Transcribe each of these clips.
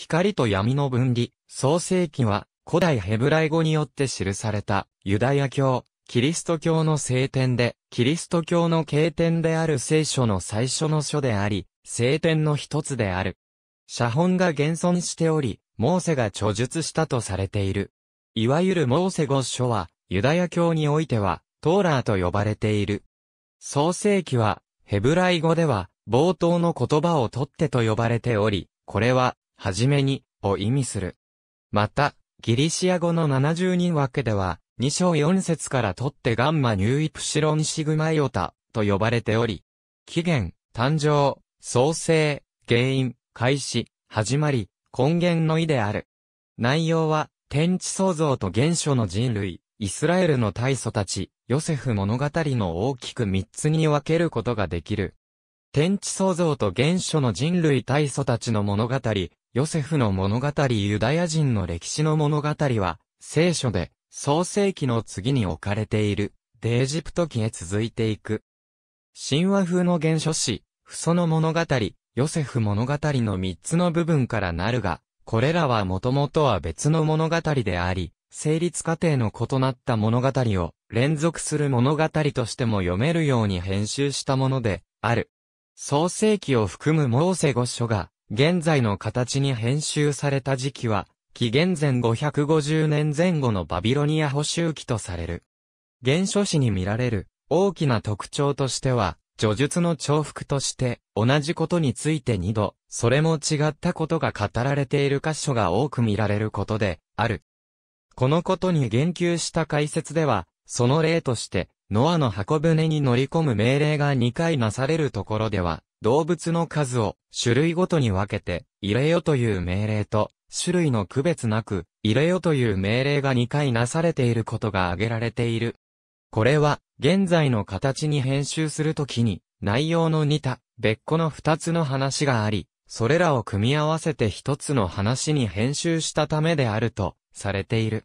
光と闇の分離、創世記は、古代ヘブライ語によって記された、ユダヤ教、キリスト教の聖典で、キリスト教の経典である聖書の最初の書であり、聖典の一つである。写本が現存しており、モーセが著述したとされている。いわゆるモーセ語書は、ユダヤ教においては、トーラーと呼ばれている。創世記は、ヘブライ語では、冒頭の言葉を取ってと呼ばれており、これは、はじめに、を意味する。また、ギリシア語の70人分けでは、2章4節から取ってガンマニューイプシロンシグマイオタと呼ばれており、起源、誕生、創生、原因、開始、始まり、根源の意である。内容は、天地創造と原初の人類、イスラエルの大祖たち、ヨセフ物語の大きく3つに分けることができる。天地創造と原初の人類大祖たちの物語、ヨセフの物語ユダヤ人の歴史の物語は、聖書で、創世記の次に置かれている、デエジプト記へ続いていく。神話風の原書詩、フソの物語、ヨセフ物語の3つの部分からなるが、これらはもともとは別の物語であり、成立過程の異なった物語を連続する物語としても読めるように編集したものである。創世記を含むモーセ5書が現在の形に編集された時期は、紀元前550年前後のバビロニア補修期とされる。原書史に見られる大きな特徴としては、叙述の重複として、同じことについて二度、それも違ったことが語られている箇所が多く見られることで、ある。このことに言及した解説では、その例として、ノアの箱舟に乗り込む命令が2回なされるところでは、動物の数を種類ごとに分けて、入れよという命令と、種類の区別なく、入れよという命令が2回なされていることが挙げられている。これは、現在の形に編集するときに、内容の似た、別個の2つの話があり、それらを組み合わせて1つの話に編集したためであると、されている。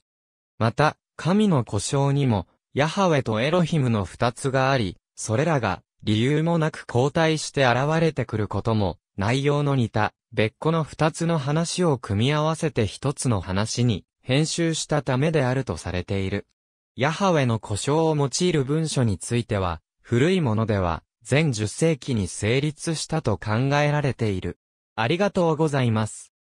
また、神の故障にも、ヤハウェとエロヒムの2つがあり、それらが理由もなく交代して現れてくることも、内容の似た、別個の二つの話を組み合わせて一つの話に、編集したためであるとされている。ヤハウェの故障を用いる文書については、古いものでは、全10世紀に成立したと考えられている。ありがとうございます。